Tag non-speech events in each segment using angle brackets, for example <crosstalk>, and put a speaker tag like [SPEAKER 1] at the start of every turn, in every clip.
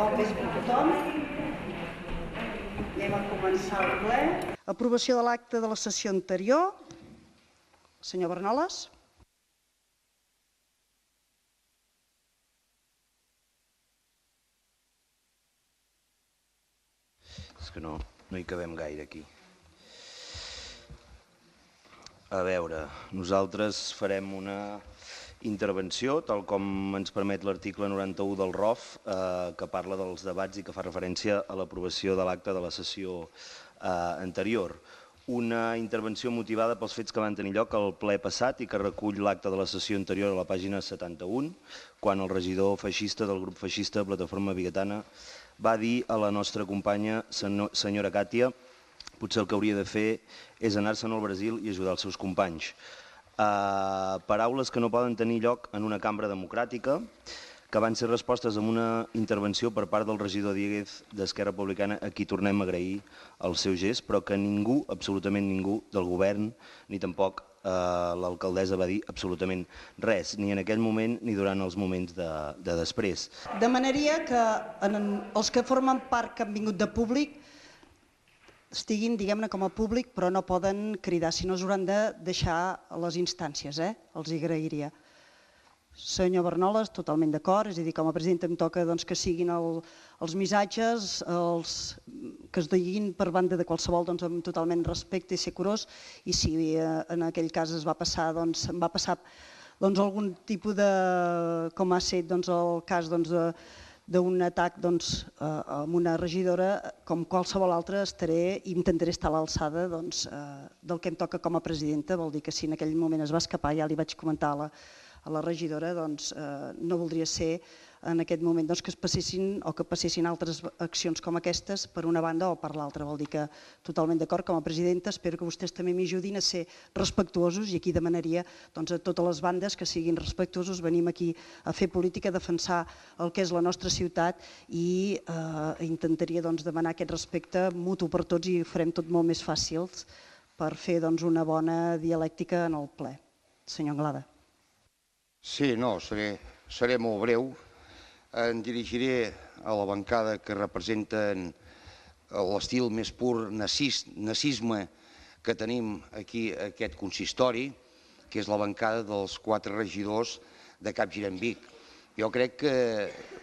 [SPEAKER 1] Bon vespre a tothom. Anem a començar el ple. Aprovació de l'acte de la sessió anterior. Senyor Bernoles.
[SPEAKER 2] És que no, no hi cabem gaire aquí. A veure, nosaltres farem una intervenció, tal com ens permet l'article 91 del ROF, eh, que parla dels debats i que fa referència a l'aprovació de l'acte de la sessió eh, anterior. Una intervenció motivada pels fets que van tenir lloc al ple passat i que recull l'acte de la sessió anterior a la pàgina 71, quan el regidor feixista del grup feixista Plataforma Bigatana va dir a la nostra companya, senyora Càtia, potser el que hauria de fer és anar-se'n al Brasil i ajudar els seus companys eh, paraules que no poden tenir lloc en una cambra democràtica, que van ser respostes amb una intervenció per part del regidor Dieguez d'Esquerra Republicana, a qui tornem a agrair el seu gest, però que ningú, absolutament ningú, del govern, ni tampoc eh, l'alcaldessa va dir absolutament res, ni en aquell moment ni durant els moments de, de després.
[SPEAKER 1] Demanaria que en, els que formen part que han vingut de públic estiguin, diguem-ne, com a públic, però no poden cridar, si no us hauran de deixar les instàncies, eh? els hi agrairia. Senyor Bernoles, totalment d'acord, és a dir, com a presidenta em toca doncs, que siguin el, els missatges els, que es diguin per banda de qualsevol doncs, amb totalment respecte i ser curós i si eh, en aquell cas es va passar, doncs, em va passar doncs, algun tipus de, com ha set doncs, el cas doncs, de, d'un atac doncs, eh, amb una regidora, com qualsevol altra, estaré, i intentaré estar a l'alçada doncs, eh, del que em toca com a presidenta. Vol dir que si en aquell moment es va escapar, ja li vaig comentar a la, a la regidora, doncs, eh, no voldria ser en aquest moment doncs, que es passessin o que passessin altres accions com aquestes per una banda o per l'altra. Vol dir que totalment d'acord com a presidenta, espero que vostès també m'ajudin a ser respectuosos i aquí demanaria doncs, a totes les bandes que siguin respectuosos, venim aquí a fer política, a defensar el que és la nostra ciutat i eh, intentaria doncs, demanar aquest respecte mutu per tots i farem tot molt més fàcils per fer doncs, una bona dialèctica en el ple. Senyor Anglada.
[SPEAKER 3] Sí, no, seré, seré molt breu. Em dirigiré a la bancada que representen l'estil més pur nazisme que tenim aquí a aquest consistori, que és la bancada dels quatre regidors de Cap Vic. Jo crec que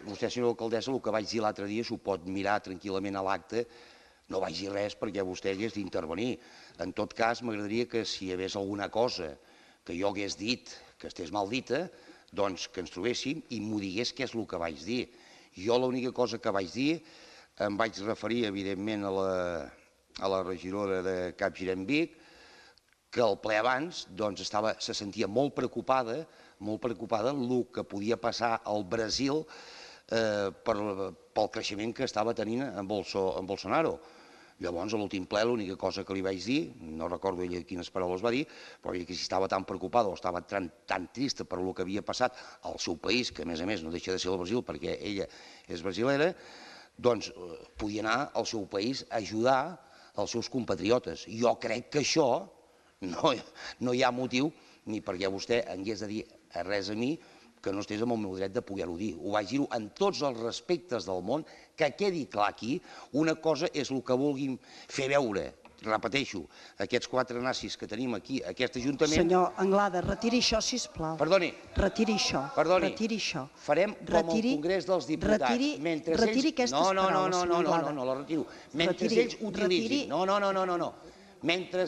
[SPEAKER 3] vostè, senyora alcaldessa, el que vaig dir l'altre dia s'ho pot mirar tranquil·lament a l'acte, no vaig dir res perquè vostè hagués d'intervenir. En tot cas, m'agradaria que si hi hagués alguna cosa que jo hagués dit que estés mal dita, eh, doncs que ens trobéssim i m'ho digués què és el que vaig dir. Jo l'única cosa que vaig dir, em vaig referir evidentment a la, a la regidora de Cap Girembic, que el ple abans doncs, estava, se sentia molt preocupada, molt preocupada el que podia passar al Brasil eh, per, pel creixement que estava tenint en, Bolso, en Bolsonaro. Llavors, a l'últim ple, l'única cosa que li vaig dir, no recordo ella quines paraules va dir, però ella que si estava tan preocupada o estava tan, tan trista per lo que havia passat al seu país, que a més a més no deixa de ser el Brasil perquè ella és brasilera, doncs eh, podia anar al seu país a ajudar els seus compatriotes. Jo crec que això no, no hi ha motiu ni perquè vostè hagués de dir res a mi, que no estigués amb el meu dret de poder-ho dir. Ho vaig dir-ho en tots els respectes del món, que quedi clar aquí, una cosa és el que vulguin fer veure repeteixo, aquests quatre nazis que tenim aquí, aquest Ajuntament... Senyor
[SPEAKER 1] Anglada, retiri això, sisplau. Perdoni. Retiri això. Perdoni. Retiri això.
[SPEAKER 3] Farem retiri, com el Congrés dels Diputats. Retiri, mentre retiri ells... aquestes no, no, paraules, no, no, no, no, no, no, la retiro. Mentre retiri, ells utilitzin... Retiri... No, no, no, no, no, no. Mentre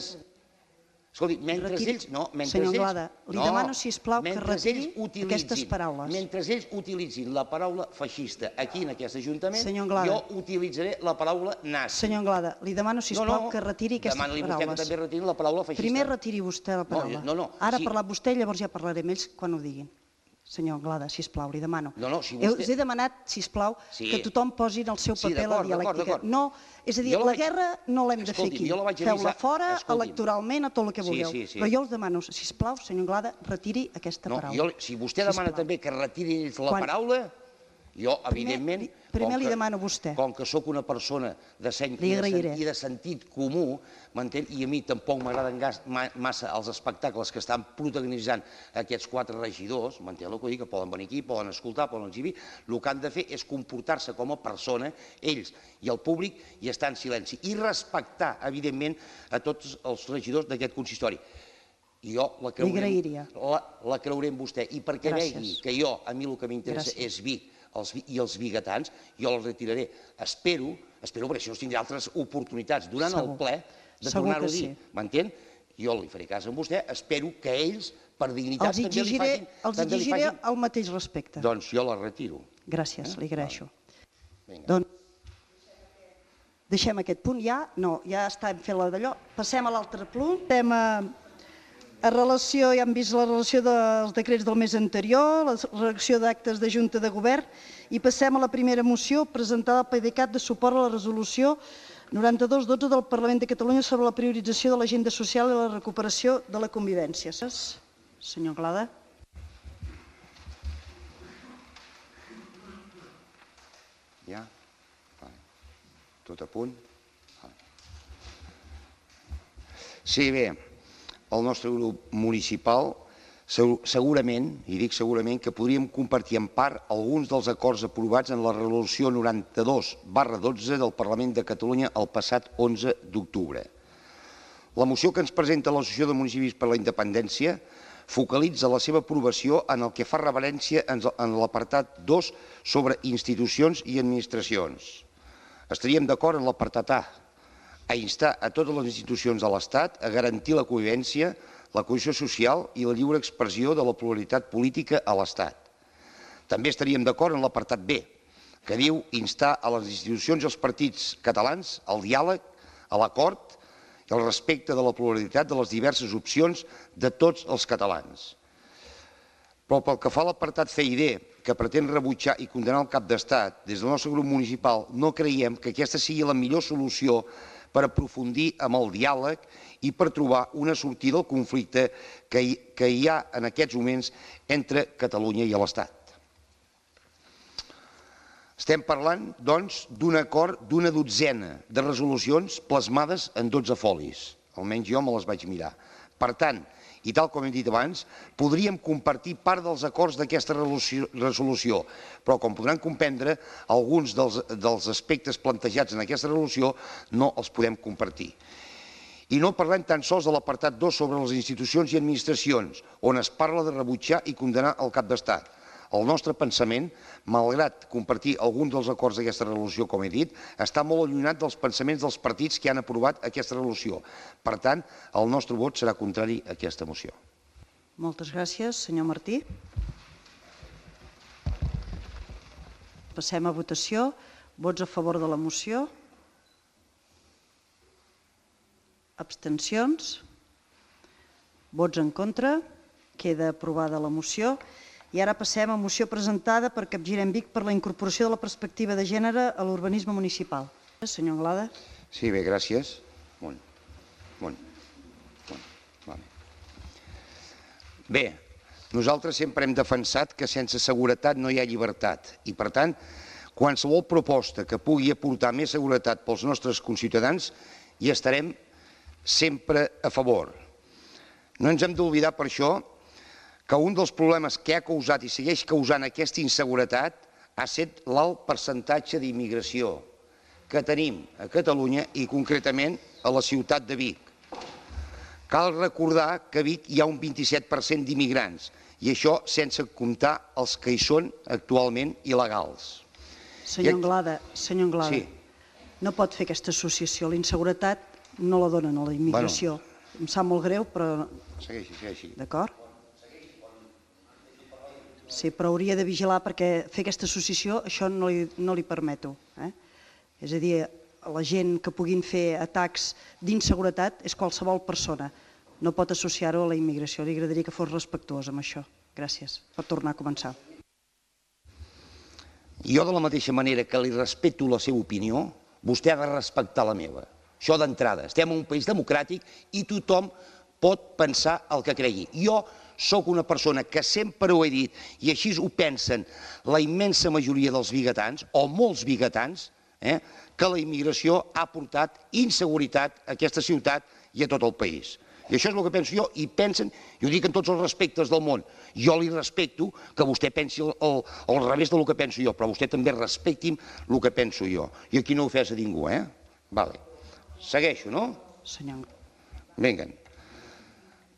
[SPEAKER 3] Escolti, mentre Retiri. ells... No, mentre Senyor Anglada, ells, li no, demano,
[SPEAKER 1] sisplau, que retiri utilitzin, aquestes
[SPEAKER 3] paraules. Mentre ells utilitzin la paraula feixista aquí en aquest Ajuntament, Anglada, jo utilitzaré la paraula nazi. Senyor Anglada, li demano, sisplau, no, no, que
[SPEAKER 1] retiri aquestes paraules. Demano-li que també
[SPEAKER 3] retiri la paraula feixista. Primer
[SPEAKER 1] retiri vostè la paraula. No, no, no. Ara ha parlat vostè, llavors ja parlarem ells quan ho diguin senyor Anglada, si plau, li demano. No, no, si vostè... Us he demanat, si plau, sí. que tothom posi en el seu paper sí, la dialèctica. No, és a dir, la, la vaig... guerra no l'hem de fer aquí. Feu-la fora Escolti'm. electoralment a tot el que vulgueu. Sí, sí, sí. Però jo els demano, si plau, senyor Anglada, retiri aquesta no, paraula. Jo,
[SPEAKER 3] si vostè demana sisplau. també que retiri la Quan... paraula, jo, evidentment... Primer... Primer que, li demano a vostè. Com que sóc una persona de seny i de, i de sentit comú, m'entén? I a mi tampoc m'agraden massa els espectacles que estan protagonitzant aquests quatre regidors, m'entén el que dic, que poden venir aquí, poden escoltar, poden exhibir. El que han de fer és comportar-se com a persona, ells i el públic, i estar en silenci. I respectar, evidentment, a tots els regidors d'aquest consistori i jo la creuré, la, la creuré en vostè. I perquè Gràcies. vegi que jo, a mi el que m'interessa és vi, els, i els bigatans, jo els retiraré. Espero, espero, perquè això tindrà altres oportunitats durant Segur. el ple de tornar-ho a dir. Sí. M'entén? Jo li faré cas amb vostè, espero que ells, per dignitat, els també li facin... Els exigiré facin...
[SPEAKER 1] el mateix respecte. Doncs jo la retiro. Gràcies, eh? li agraeixo. Vinga. Doncs deixem aquest punt ja, no, ja estem fent la d'allò. Passem a l'altre punt, tema a relació, ja hem vist la relació dels decrets del mes anterior, la relació d'actes de Junta de Govern, i passem a la primera moció presentada al PDeCAT de suport a la resolució 92-12 del Parlament de Catalunya sobre la priorització de l'agenda social i la recuperació de la convivència. Senyor Glada.
[SPEAKER 3] Ja? Tot a punt? Sí, bé el nostre grup municipal, segurament, i dic segurament, que podríem compartir en part alguns dels acords aprovats en la resolució 92 barra 12 del Parlament de Catalunya el passat 11 d'octubre. La moció que ens presenta l'Associació de Municipis per la Independència focalitza la seva aprovació en el que fa reverència en l'apartat 2 sobre institucions i administracions. Estaríem d'acord en l'apartat A, a instar a totes les institucions de l'Estat a garantir la convivència, la cohesió social i la lliure expressió de la pluralitat política a l'Estat. També estaríem d'acord en l'apartat B, que diu instar a les institucions i els partits catalans al diàleg, a l'acord i al respecte de la pluralitat de les diverses opcions de tots els catalans. Però pel que fa a l'apartat C i D, que pretén rebutjar i condenar el cap d'estat, des del nostre grup municipal no creiem que aquesta sigui la millor solució per aprofundir amb el diàleg i per trobar una sortida al conflicte que hi, que hi ha en aquests moments entre Catalunya i l'Estat. Estem parlant, doncs, d'un acord d'una dotzena de resolucions plasmades en 12 folis. Almenys jo me les vaig mirar. Per tant, i tal com hem dit abans, podríem compartir part dels acords d'aquesta resolució, però com podran comprendre, alguns dels, dels aspectes plantejats en aquesta resolució no els podem compartir. I no parlem tan sols de l'apartat 2 sobre les institucions i administracions, on es parla de rebutjar i condenar el cap d'estat, el nostre pensament, malgrat compartir alguns dels acords d'aquesta resolució, com he dit, està molt allunyat dels pensaments dels partits que han aprovat aquesta resolució. Per tant, el nostre vot serà contrari a aquesta moció.
[SPEAKER 1] Moltes gràcies, senyor Martí. Passem a votació. Vots a favor de la moció? Abstencions? Vots en contra? Queda aprovada la moció. I ara passem a moció presentada per Capgirem Vic per la incorporació de la perspectiva de gènere a l'urbanisme municipal. Senyor Anglada.
[SPEAKER 3] Sí, bé, gràcies. Bon. Bon. bon. Vale. Bé, nosaltres sempre hem defensat que sense seguretat no hi ha llibertat i, per tant, qualsevol proposta que pugui aportar més seguretat pels nostres conciutadans hi estarem sempre a favor. No ens hem d'oblidar per això que un dels problemes que ha causat i segueix causant aquesta inseguretat ha estat l'alt percentatge d'immigració que tenim a Catalunya i concretament a la ciutat de Vic. Cal recordar que a Vic hi ha un 27% d'immigrants i això sense comptar els que hi són actualment il·legals. Senyor
[SPEAKER 1] Anglada, senyor Anglada, sí. no pot fer aquesta associació. La inseguretat no la donen a la immigració. Bueno. Em sap molt greu, però...
[SPEAKER 3] Segueixi, segueixi.
[SPEAKER 1] D'acord? Sí, però hauria de vigilar perquè fer aquesta associació això no li, no li permeto. Eh? És a dir, la gent que puguin fer atacs d'inseguretat és qualsevol persona. No pot associar-ho a la immigració. Li agradaria que fos respectuós amb això. Gràcies per tornar a començar.
[SPEAKER 3] Jo, de la mateixa manera que li respecto la seva opinió, vostè ha de respectar la meva. Això d'entrada. Estem en un país democràtic i tothom pot pensar el que cregui. Jo, sóc una persona que sempre ho he dit, i així ho pensen la immensa majoria dels bigatans, o molts bigatans, eh, que la immigració ha portat inseguretat a aquesta ciutat i a tot el país. I això és el que penso jo, i pensen, i ho dic en tots els respectes del món, jo li respecto que vostè pensi al revés del que penso jo, però vostè també respecti'm el que penso jo. I aquí no ofesa ningú, eh? Vale. Segueixo, no? Senyor. Vinga.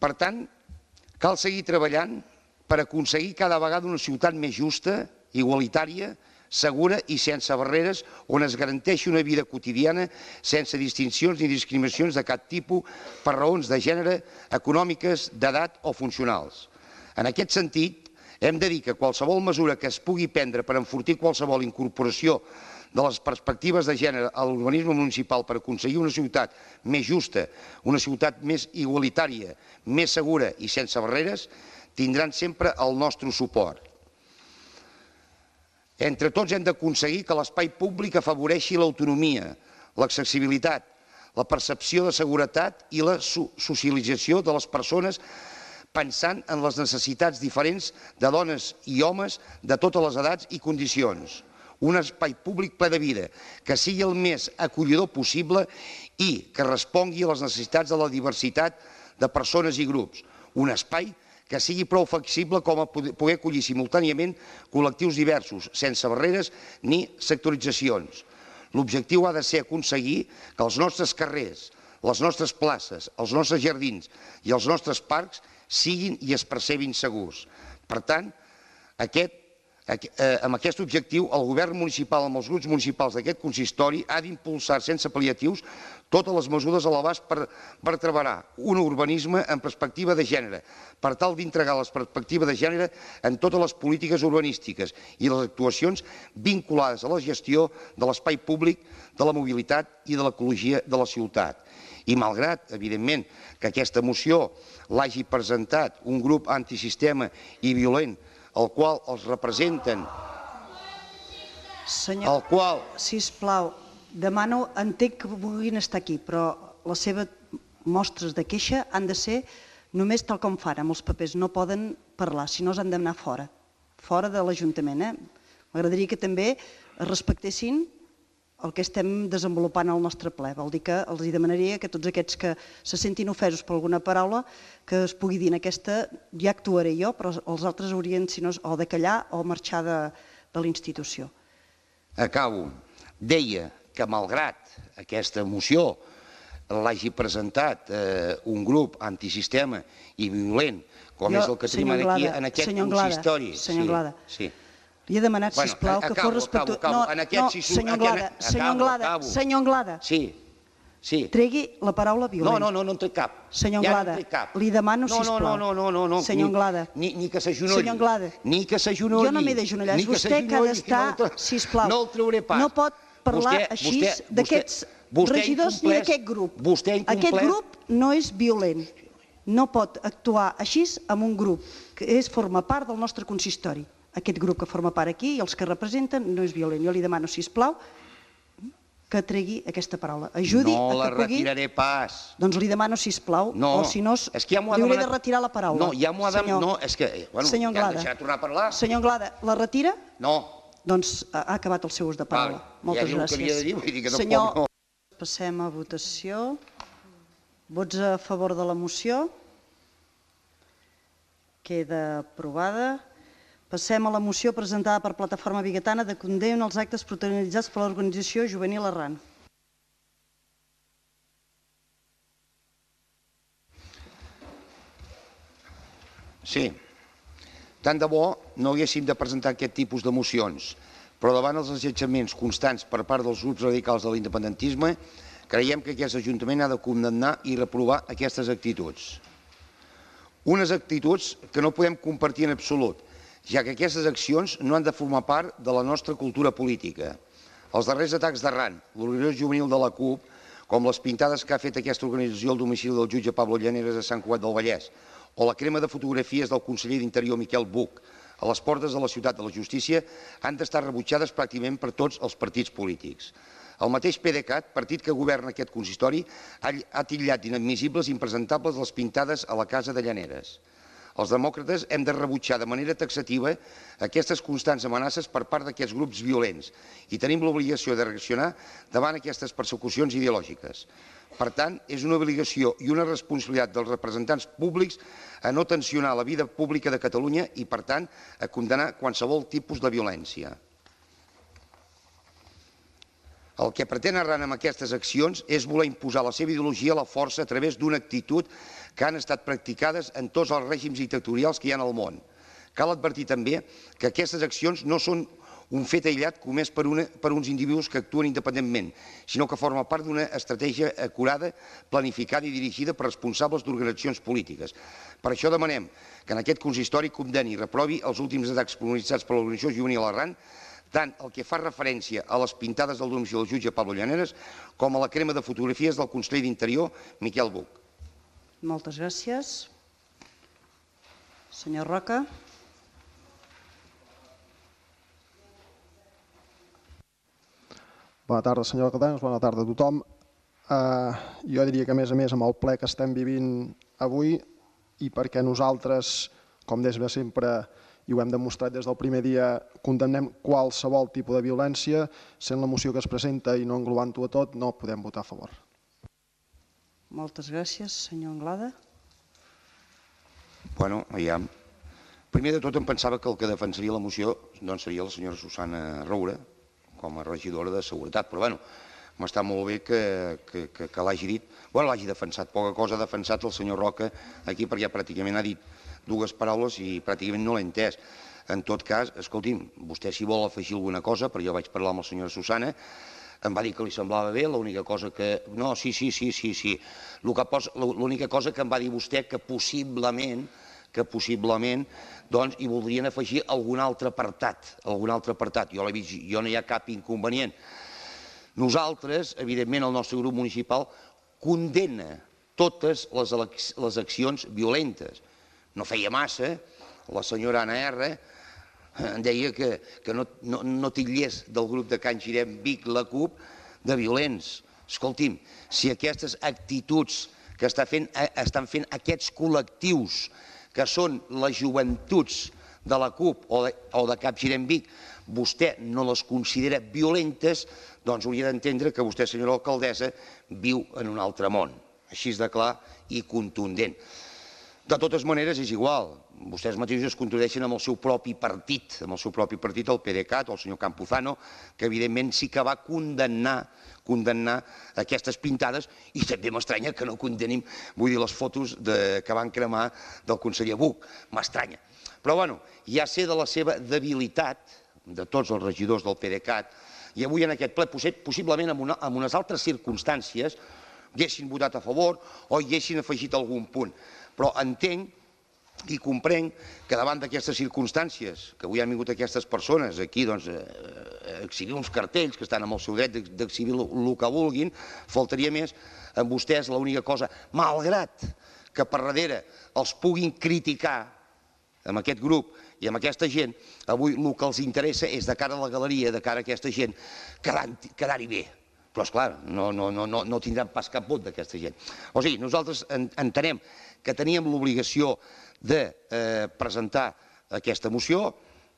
[SPEAKER 3] Per tant, Cal seguir treballant per aconseguir cada vegada una ciutat més justa, igualitària, segura i sense barreres, on es garanteixi una vida quotidiana sense distincions ni discriminacions de cap tipus per raons de gènere, econòmiques, d'edat o funcionals. En aquest sentit, hem de dir que qualsevol mesura que es pugui prendre per enfortir qualsevol incorporació de les perspectives de gènere a l'urbanisme municipal per aconseguir una ciutat més justa, una ciutat més igualitària, més segura i sense barreres, tindran sempre el nostre suport. Entre tots hem d'aconseguir que l'espai públic afavoreixi l'autonomia, l'accessibilitat, la percepció de seguretat i la socialització de les persones pensant en les necessitats diferents de dones i homes de totes les edats i condicions un espai públic ple de vida, que sigui el més acollidor possible i que respongui a les necessitats de la diversitat de persones i grups. Un espai que sigui prou flexible com a poder acollir simultàniament col·lectius diversos, sense barreres ni sectoritzacions. L'objectiu ha de ser aconseguir que els nostres carrers, les nostres places, els nostres jardins i els nostres parcs siguin i es percebin segurs. Per tant, aquest Eh, amb aquest objectiu, el govern municipal amb els grups municipals d'aquest consistori ha d'impulsar sense pal·liatius totes les mesures a l'abast per, per treballar un urbanisme en perspectiva de gènere, per tal d'integrar les perspectiva de gènere en totes les polítiques urbanístiques i les actuacions vinculades a la gestió de l'espai públic, de la mobilitat i de l'ecologia de la ciutat. I malgrat, evidentment, que aquesta moció l'hagi presentat un grup antisistema i violent el qual els representen.
[SPEAKER 1] Senyor, el qual... sisplau, demano, entenc que vulguin estar aquí, però les seves mostres de queixa han de ser només tal com fan amb els papers, no poden parlar, si no s'han d'anar fora, fora de l'Ajuntament. Eh? M'agradaria que també respectessin el que estem desenvolupant al nostre ple. Vol dir que els demanaria que tots aquests que se sentin ofesos per alguna paraula que es pugui dir en aquesta, ja actuaré jo, però els altres haurien, si no, o de callar o marxar de, de la institució.
[SPEAKER 3] Acabo. Deia que malgrat aquesta moció l'hagi presentat eh, un grup antisistema i violent, com jo, és el que tenim aquí en aquest consistori. Senyor Anglada,
[SPEAKER 1] sí, sí. Li he demanat, bueno, sisplau, acabo, que fos respectuós. No, en aquest, no, senyor Anglada, senyor Anglada, acabo. senyor Anglada. Sí, sí. Tregui la paraula violent. No, no,
[SPEAKER 3] no, no en trec cap. Senyor Anglada, ja no li demano, sisplau. No, no, no, no, no. Senyor Anglada. Ni, ni, ni que s'agenolli. Senyor Anglada. Ni que s'agenolli. Jo no m'he d'agenollar, és vostè que ha d'estar, no
[SPEAKER 1] sisplau. No el trauré pas. No pot parlar vostè, així d'aquests regidors ni d'aquest grup. Vostè incompleix. Aquest grup no és violent. No pot actuar així amb un grup que és, forma part del nostre consistori aquest grup que forma part aquí i els que representen no és violent. Jo li demano, si plau, que tregui aquesta paraula. Ajudi no a que pugui... No la retiraré pas. Doncs li demano, si plau, no, o si no, és que ja li hauré demanat... de retirar la paraula. No, ja m'ho ha demanat... No, és
[SPEAKER 3] que... Eh, bueno, Senyor Anglada. Ja deixarà tornar a parlar. Senyor
[SPEAKER 1] Anglada, la retira? No. Doncs ha acabat el seu ús de paraula. Vale. Ah, Moltes ja gràcies. Ja que havia de dir, vull dir que Senyor... tampoc no. Passem a votació. Vots a favor de la moció? Queda aprovada. Passem a la moció presentada per Plataforma Biguetana de condemn als actes protagonitzats per l'organització Juvenil Arran.
[SPEAKER 3] Sí, tant de bo no haguéssim de presentar aquest tipus de mocions, però davant els desitjaments constants per part dels grups radicals de l'independentisme, creiem que aquest Ajuntament ha de condemnar i reprovar aquestes actituds. Unes actituds que no podem compartir en absolut, ja que aquestes accions no han de formar part de la nostra cultura política. Els darrers atacs d'Arran, l'organització juvenil de la CUP, com les pintades que ha fet aquesta organització al domicili del jutge Pablo Llaneres a Sant Cugat del Vallès, o la crema de fotografies del conseller d'Interior Miquel Buch a les portes de la ciutat de la justícia han d'estar rebutjades pràcticament per tots els partits polítics. El mateix PDeCAT, partit que governa aquest consistori, ha titllat inadmissibles i impresentables les pintades a la casa de Llaneres. Els demòcrates hem de rebutjar de manera taxativa aquestes constants amenaces per part d'aquests grups violents i tenim l'obligació de reaccionar davant aquestes persecucions ideològiques. Per tant, és una obligació i una responsabilitat dels representants públics a no tensionar la vida pública de Catalunya i, per tant, a condenar qualsevol tipus de violència. El que pretén Arran amb aquestes accions és voler imposar la seva ideologia a la força a través d'una actitud que han estat practicades en tots els règims dictatorials que hi ha al món. Cal advertir també que aquestes accions no són un fet aïllat comès per, una, per uns individus que actuen independentment, sinó que forma part d'una estratègia acurada, planificada i dirigida per responsables d'organitzacions polítiques. Per això demanem que en aquest consistori condeni i reprovi els últims atacs polonitzats per l'organització juvenil Arran, tant el que fa referència a les pintades del domicili del jutge Pablo Llaneres com a la crema de fotografies del conseller d'Interior, Miquel
[SPEAKER 1] Buc. Moltes gràcies. Senyor Roca.
[SPEAKER 3] Bona tarda, senyor Catans, bona tarda a tothom. Eh, jo diria que, a més a més, amb el ple que estem vivint avui i perquè nosaltres, com des de sempre, i ho hem demostrat des del primer dia, condemnem qualsevol tipus de violència, sent la moció que es presenta i no englobant-ho a tot, no podem votar a favor.
[SPEAKER 1] Moltes gràcies, senyor Anglada.
[SPEAKER 3] Bueno, ja. Primer de tot em pensava que el que defensaria la moció doncs seria la senyora Susana Roura, com a regidora de Seguretat, però bueno, m'està molt bé que, que, que, que l'hagi dit, bueno, l'hagi defensat, poca cosa ha defensat el senyor Roca aquí perquè ja pràcticament ha dit dues paraules i pràcticament no l'he entès. En tot cas, escolti'm, vostè si vol afegir alguna cosa, però jo vaig parlar amb la senyora Susana, em va dir que li semblava bé, l'única cosa que... No, sí, sí, sí, sí, sí. L'única cosa que em va dir vostè que possiblement que possiblement doncs, hi voldrien afegir algun altre apartat, algun altre apartat. Jo l'he vist, jo no hi ha cap inconvenient. Nosaltres, evidentment, el nostre grup municipal condena totes les, les accions violentes no feia massa, la senyora Anna R eh, deia que, que no, no, no titllés del grup de Can Girem Vic la CUP de violents. Escolti'm, si aquestes actituds que està fent, eh, estan fent aquests col·lectius, que són les joventuts de la CUP o de, o de Cap Girem Vic, vostè no les considera violentes, doncs hauria d'entendre que vostè, senyora alcaldessa, viu en un altre món, així de clar i contundent. De totes maneres, és igual. Vostès mateixos es contradeixen amb el seu propi partit, amb el seu propi partit, el PDeCAT o el senyor Campuzano, que evidentment sí que va condemnar condemnar aquestes pintades i també m'estranya que no condenim, vull dir, les fotos de, que van cremar del conseller Buch, m'estranya. Però bueno, ja sé de la seva debilitat, de tots els regidors del PDeCAT, i avui en aquest ple, possiblement en, una, amb unes altres circumstàncies, haguessin votat a favor o hi haguessin afegit algun punt però entenc i comprenc que davant d'aquestes circumstàncies que avui han vingut aquestes persones aquí doncs, a eh, eh, exhibir uns cartells que estan amb el seu dret d'exhibir el que vulguin, faltaria més amb vostès l'única cosa, malgrat que per darrere els puguin criticar amb aquest grup i amb aquesta gent, avui el que els interessa és de cara a la galeria, de cara a aquesta gent, quedar-hi bé. Però, esclar, no, no, no, no tindran pas cap vot d'aquesta gent. O sigui, nosaltres entenem que teníem l'obligació de eh, presentar aquesta moció,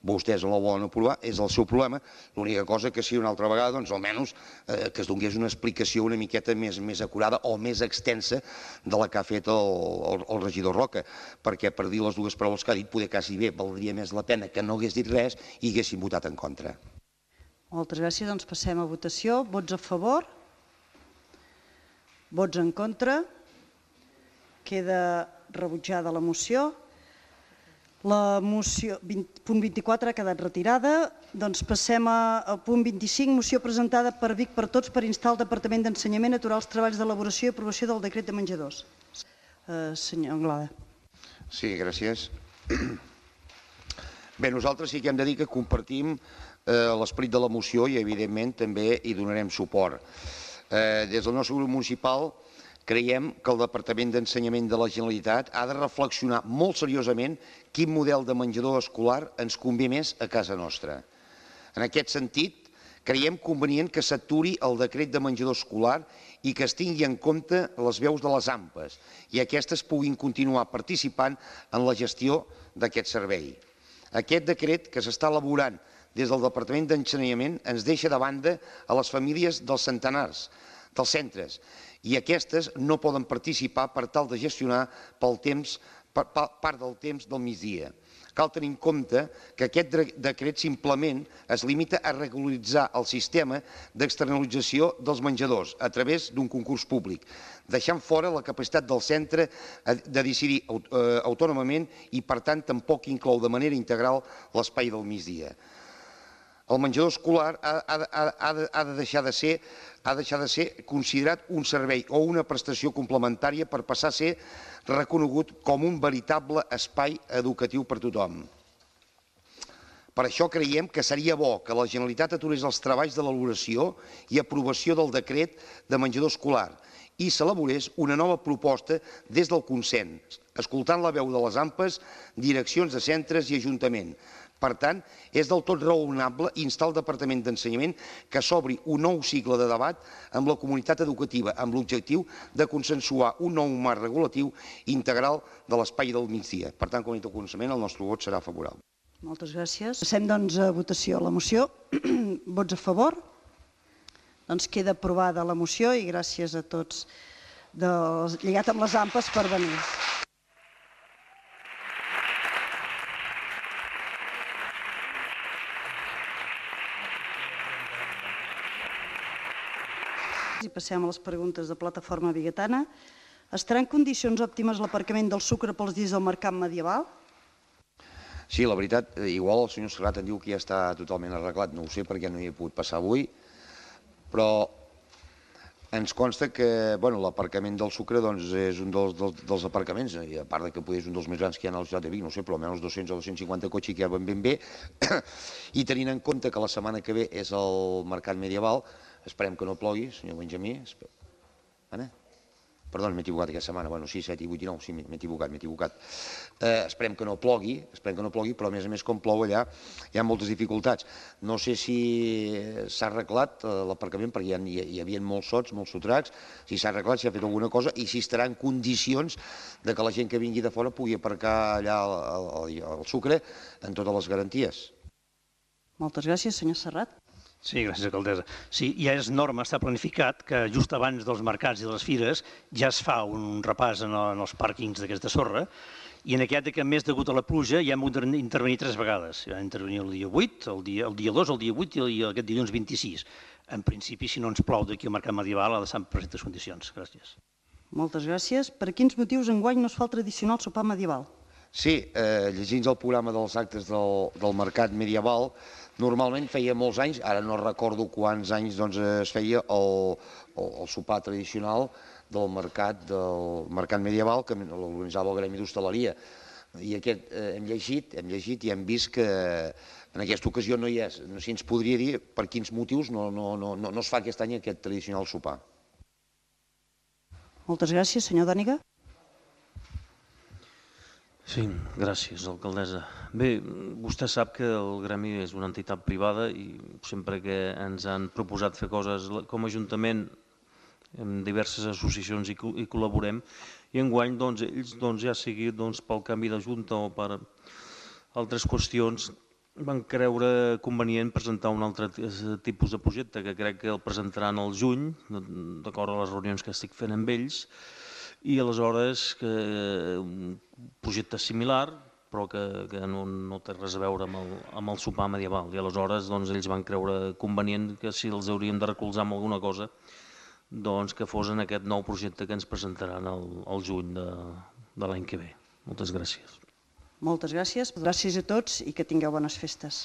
[SPEAKER 3] vostès la volen aprovar, és el seu problema, l'única cosa que si una altra vegada, doncs almenys eh, que es donés una explicació una miqueta més, més acurada o més extensa de la que ha fet el, regidor Roca, perquè per dir les dues paraules que ha dit, poder quasi bé, valdria més la pena que no hagués dit res i haguéssim votat en contra.
[SPEAKER 1] Moltes gràcies, doncs passem a votació. Vots a favor? Vots en contra? Queda rebutjada la moció. La moció punt 24 ha quedat retirada. Doncs passem a, punt 25, moció presentada per Vic per Tots per instar el Departament d'Ensenyament a aturar els treballs d'elaboració i aprovació del decret de menjadors. Uh, senyor Anglada.
[SPEAKER 3] Sí, gràcies. Bé, nosaltres sí que hem de dir que compartim eh, l'esperit de la moció i, evidentment, també hi donarem suport. Eh, des del nostre grup municipal creiem que el Departament d'Ensenyament de la Generalitat ha de reflexionar molt seriosament quin model de menjador escolar ens convé més a casa nostra. En aquest sentit, creiem convenient que s'aturi el decret de menjador escolar i que es tingui en compte les veus de les AMPAs i aquestes puguin continuar participant en la gestió d'aquest servei. Aquest decret que s'està elaborant des del Departament d'Ensenyament ens deixa de banda a les famílies dels centenars, dels centres, i aquestes no poden participar per tal de gestionar pel temps, part del temps del migdia. Cal tenir en compte que aquest decret simplement es limita a regularitzar el sistema d'externalització dels menjadors a través d'un concurs públic, deixant fora la capacitat del centre de decidir eh, autònomament i, per tant, tampoc inclou de manera integral l'espai del migdia. El menjador escolar ha, ha, ha, de, ha, de deixar de ser, ha de deixar de ser considerat un servei o una prestació complementària per passar a ser reconegut com un veritable espai educatiu per tothom. Per això creiem que seria bo que la Generalitat aturés els treballs de l'elaboració i aprovació del decret de menjador escolar i s'elaborés una nova proposta des del consens, escoltant la veu de les AMPAs, direccions de centres i ajuntament, per tant, és del tot raonable instar el Departament d'Ensenyament que s'obri un nou cicle de debat amb la comunitat educativa, amb l'objectiu de consensuar un nou marc regulatiu integral de l'espai del migdia. Per tant, com he dit el nostre vot serà favorable.
[SPEAKER 1] Moltes gràcies. Passem, doncs, a votació. La moció, <clears throat> vots a favor? Doncs queda aprovada la moció i gràcies a tots del... lligat amb les ampes per venir. passem a les preguntes de plataforma biguetana. Estarà en condicions òptimes l'aparcament del sucre pels dies del mercat medieval?
[SPEAKER 3] Sí, la veritat, igual el senyor Serrat em diu que ja està totalment arreglat, no ho sé perquè no hi he pogut passar avui, però ens consta que bueno, l'aparcament del Sucre doncs, és un dels, dels, dels aparcaments, i a part de que és un dels més grans que hi ha a la ciutat de Vic, no sé, però almenys 200 o 250 cotxes que hi ha ben bé, <clears throat> i tenint en compte que la setmana que ve és el mercat medieval, Esperem que no plogui, senyor Benjamí. Anna? Perdó, m'he equivocat aquesta setmana. Bueno, sí, 7 i 8 i 9, sí, m'he equivocat, m'he equivocat. Eh, esperem que no plogui, esperem que no plogui, però a més a més com plou allà hi ha moltes dificultats. No sé si eh, s'ha arreglat eh, l'aparcament, perquè hi, hi, havia molts sots, molts sotracs, si s'ha arreglat, si ha fet alguna cosa, i si estarà en condicions de que la gent que vingui de fora pugui aparcar allà al, al, al Sucre
[SPEAKER 2] en totes les garanties.
[SPEAKER 1] Moltes gràcies, senyor Serrat.
[SPEAKER 2] Sí, gràcies, alcaldessa. Sí, ja és norma, està planificat que just abans dels mercats i de les fires ja es fa un repàs en, en els pàrquings d'aquesta sorra i en aquest que més degut a la pluja ja hem intervenir tres vegades. Ja hem intervenir el dia 8, el dia, el dia 2, el dia 8 i aquest dilluns 26. En principi, si no ens plou d'aquí al mercat medieval, ha de ser en perfectes condicions. Gràcies.
[SPEAKER 1] Moltes gràcies. Per quins motius enguany no es fa el tradicional sopar medieval?
[SPEAKER 3] Sí, eh, llegint el programa dels actes del, del mercat medieval, Normalment feia molts anys, ara no recordo quants anys doncs, es feia el, el, el sopar tradicional del mercat, del mercat medieval que l'organitzava el Gremi d'Hostaleria. I aquest eh, hem llegit, hem llegit i hem vist que en aquesta ocasió no hi és. No sé si ens podria dir per quins motius no, no, no, no, no es fa aquest any aquest tradicional sopar.
[SPEAKER 1] Moltes gràcies, senyor Dàniga.
[SPEAKER 2] Sí, gràcies, alcaldessa. Bé, vostè sap que el Gremi és una entitat privada i sempre que ens han proposat fer coses com a Ajuntament en diverses associacions hi, col·laborem i en guany doncs, ells doncs, ja sigui doncs, pel canvi de Junta o per altres qüestions van creure convenient presentar un altre tipus de projecte que crec que el presentaran al juny, d'acord a les reunions que estic fent amb ells, i aleshores que eh, un projecte similar però que, que no, no té res a veure amb el, amb el sopar medieval i aleshores doncs, ells van creure convenient que si els hauríem de recolzar amb alguna cosa doncs, que fos en aquest nou projecte que ens presentaran el, el juny de, de l'any que ve. Moltes gràcies.
[SPEAKER 1] Moltes gràcies, gràcies a tots i que tingueu bones festes.